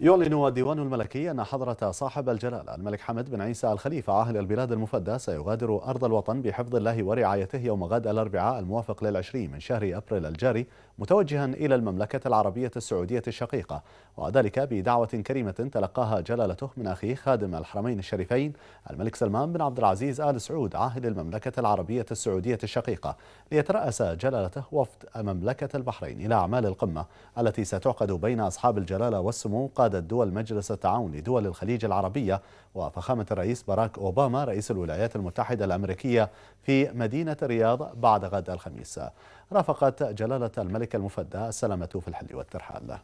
يعلن الديوان الملكي أن حضرة صاحب الجلالة الملك حمد بن عيسى الخليفة عاهل البلاد المفدى سيغادر أرض الوطن بحفظ الله ورعايته يوم غد الأربعاء الموافق للعشرين من شهر أبريل الجاري متوجها إلى المملكة العربية السعودية الشقيقة وذلك بدعوة كريمة تلقاها جلالته من أخيه خادم الحرمين الشريفين الملك سلمان بن عبد العزيز آل سعود عاهل المملكة العربية السعودية الشقيقة ليترأس جلالته وفد مملكة البحرين إلى أعمال القمة التي ستعقد بين أصحاب الجلالة والسمو قادة دول مجلس التعاون لدول الخليج العربية وفخامة الرئيس باراك أوباما رئيس الولايات المتحدة الأمريكية في مدينة الرياض بعد غد الخميس رافقت جلالة الملك المفدى السلامة في الحل والترحال